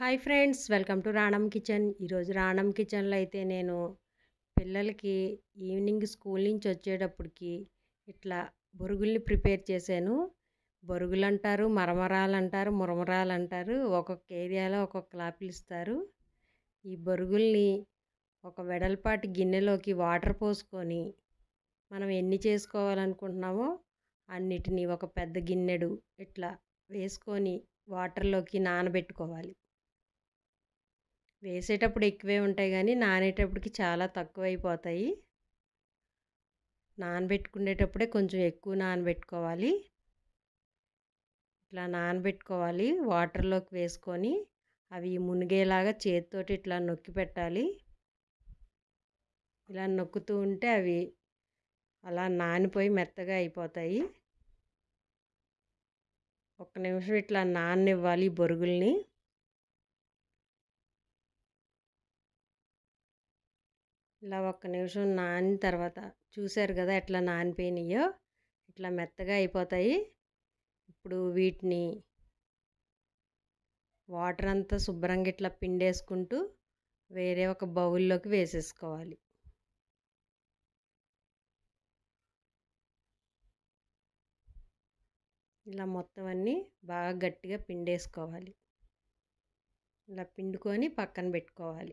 hi friends welcome to Ranam kitchen ఈరోజు రాణం కిచెన్లో అయితే నేను పిల్లలకి ఈవినింగ్ స్కూల్ నుంచి వచ్చేటప్పటికి ఇట్లా బొరుగుల్ని ప్రిపేర్ చేశాను బొరుగులు అంటారు మరమరాలు అంటారు మురమరాలు అంటారు ఒక్కొక్క ఏరియాలో ఒక్కొక్కలా పిలుస్తారు ఈ బొరుగుల్ని ఒక వెడల్పాటి గిన్నెలోకి వాటర్ పోసుకొని మనం ఎన్ని చేసుకోవాలనుకుంటున్నామో అన్నిటినీ ఒక పెద్ద గిన్నెడు ఇట్లా వేసుకొని వాటర్లోకి నానబెట్టుకోవాలి వేసేటప్పుడు ఎక్కువే ఉంటాయి కానీ నానేటప్పటికి చాలా తక్కువ అయిపోతాయి నానబెట్టుకునేటప్పుడే కొంచెం ఎక్కువ నానబెట్టుకోవాలి ఇట్లా నానబెట్టుకోవాలి వాటర్లోకి వేసుకొని అవి మునిగేలాగా చేతితోటి ఇట్లా నొక్కి పెట్టాలి ఇలా నొక్కుతూ ఉంటే అవి అలా నానిపోయి మెత్తగా అయిపోతాయి ఒక్క నిమిషం ఇట్లా నాననివ్వాలి బొరుగుల్ని ఇలా ఒక్క నిమిషం నానిన తర్వాత చూశారు కదా ఎట్లా నానిపోయినాయో ఇట్లా మెత్తగా అయిపోతాయి ఇప్పుడు వీటిని వాటర్ అంతా శుభ్రంగా ఇట్లా పిండేసుకుంటూ వేరే ఒక బౌల్లోకి వేసేసుకోవాలి ఇలా మొత్తం అన్నీ బాగా గట్టిగా పిండేసుకోవాలి ఇలా పిండుకొని పక్కన పెట్టుకోవాలి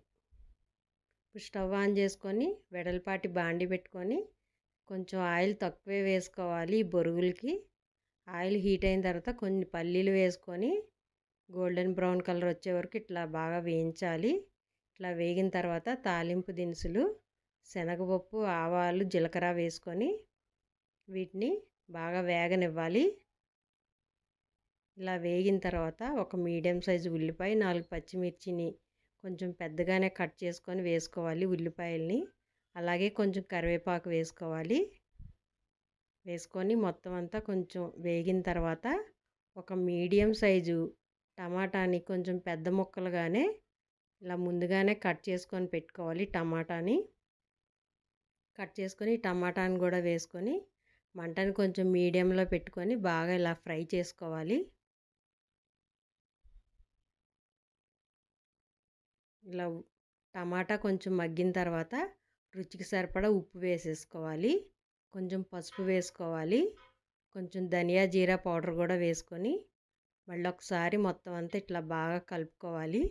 ఇప్పుడు స్టవ్ ఆన్ చేసుకొని వెడల్పాటి బాండి పెట్టుకొని కొంచెం ఆయిల్ తక్కువే వేసుకోవాలి ఈ బొరుగులకి ఆయిల్ హీట్ అయిన తర్వాత కొన్ని పల్లీలు వేసుకొని గోల్డెన్ బ్రౌన్ కలర్ వచ్చే వరకు ఇట్లా బాగా వేయించాలి ఇట్లా వేగిన తర్వాత తాలింపు దినుసులు శనగపప్పు ఆవాలు జీలకర్ర వేసుకొని వీటిని బాగా వేగనివ్వాలి ఇలా వేగిన తర్వాత ఒక మీడియం సైజు ఉల్లిపాయ నాలుగు పచ్చిమిర్చిని కొంచెం పెద్దగానే కట్ చేసుకొని వేసుకోవాలి ఉల్లిపాయల్ని అలాగే కొంచెం కరివేపాకు వేసుకోవాలి వేసుకొని మొత్తం అంతా కొంచెం వేగిన తర్వాత ఒక మీడియం సైజు టమాటాని కొంచెం పెద్ద ముక్కలుగానే ఇలా ముందుగానే కట్ చేసుకొని పెట్టుకోవాలి టమాటాని కట్ చేసుకొని టమాటాని కూడా వేసుకొని మంటని కొంచెం మీడియంలో పెట్టుకొని బాగా ఇలా ఫ్రై చేసుకోవాలి ఇలా టమాటా కొంచెం మగ్గిన తర్వాత రుచికి సరిపడా ఉప్పు వేసేసుకోవాలి కొంచెం పసుపు వేసుకోవాలి కొంచెం ధనియా జీరా పౌడర్ కూడా వేసుకొని మళ్ళీ ఒకసారి మొత్తం అంతా ఇట్లా బాగా కలుపుకోవాలి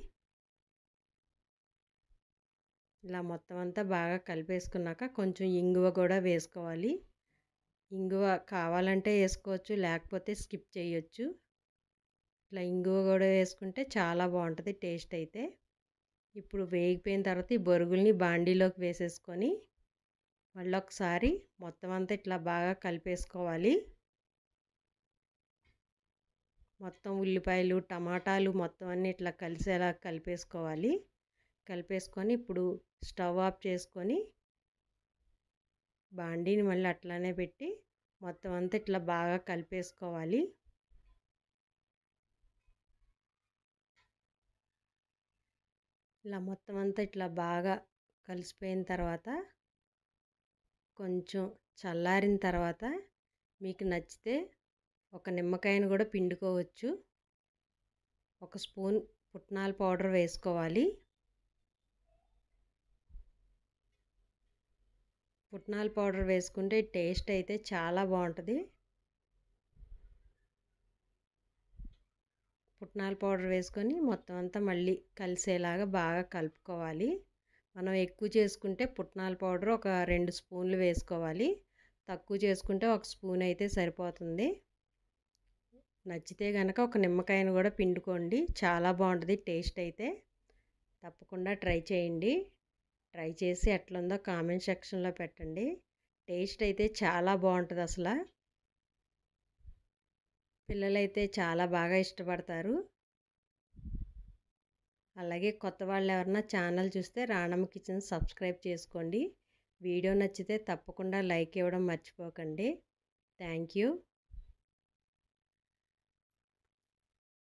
ఇలా మొత్తం అంతా బాగా కలిపేసుకున్నాక కొంచెం ఇంగువ కూడా వేసుకోవాలి ఇంగువ కావాలంటే వేసుకోవచ్చు లేకపోతే స్కిప్ చేయొచ్చు ఇట్లా ఇంగువ కూడా వేసుకుంటే చాలా బాగుంటుంది టేస్ట్ అయితే ఇప్పుడు వేగిపోయిన తర్వాత ఈ బొరుగుల్ని బాండీలోకి వేసేసుకొని మళ్ళీ ఒకసారి మొత్తం అంతా ఇట్లా బాగా కలిపేసుకోవాలి మొత్తం ఉల్లిపాయలు టమాటాలు మొత్తం అన్నీ ఇట్లా కలిసేలా కలిపేసుకోవాలి కలిపేసుకొని ఇప్పుడు స్టవ్ ఆఫ్ చేసుకొని బాండీని మళ్ళీ అట్లానే పెట్టి మొత్తం అంతా ఇట్లా బాగా కలిపేసుకోవాలి ఇలా మొత్తం అంతా ఇట్లా బాగా కలిసిపోయిన తర్వాత కొంచెం చల్లారిన తర్వాత మీకు నచ్చితే ఒక నిమ్మకాయను కూడా పిండుకోవచ్చు ఒక స్పూన్ పుట్నాల పౌడర్ వేసుకోవాలి పుట్నాల పౌడర్ వేసుకుంటే టేస్ట్ అయితే చాలా బాగుంటుంది పుట్నాల పౌడర్ వేసుకొని మొత్తం అంతా మళ్ళీ కలిసేలాగా బాగా కలుపుకోవాలి మనం ఎక్కువ చేసుకుంటే పుట్నాల పౌడర్ ఒక రెండు స్పూన్లు వేసుకోవాలి తక్కువ చేసుకుంటే ఒక స్పూన్ అయితే సరిపోతుంది నచ్చితే కనుక ఒక నిమ్మకాయను కూడా పిండుకోండి చాలా బాగుంటుంది టేస్ట్ అయితే తప్పకుండా ట్రై చేయండి ట్రై చేసి ఎట్లుందో కామెంట్ సెక్షన్లో పెట్టండి టేస్ట్ అయితే చాలా బాగుంటుంది అసలు పిల్లలైతే చాలా బాగా ఇష్టపడతారు అలాగే కొత్త వాళ్ళు ఎవరన్నా ఛానల్ చూస్తే రాణమ్మ కిచెన్ సబ్స్క్రైబ్ చేసుకోండి వీడియో నచ్చితే తప్పకుండా లైక్ ఇవ్వడం మర్చిపోకండి థ్యాంక్ యూ